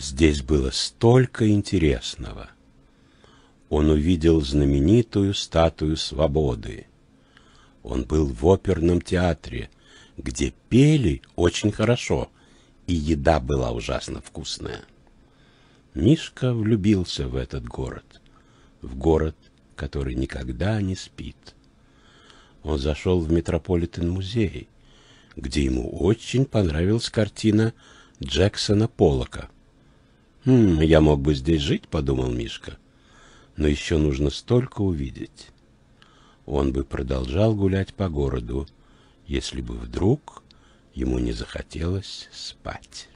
Здесь было столько интересного. Он увидел знаменитую статую свободы. Он был в оперном театре, где пели очень хорошо, и еда была ужасно вкусная. Мишка влюбился в этот город, в город, который никогда не спит. Он зашел в Метрополитен-музей, где ему очень понравилась картина Джексона Поллока — «Хм, я мог бы здесь жить», — подумал Мишка. «Но еще нужно столько увидеть». Он бы продолжал гулять по городу, если бы вдруг ему не захотелось спать.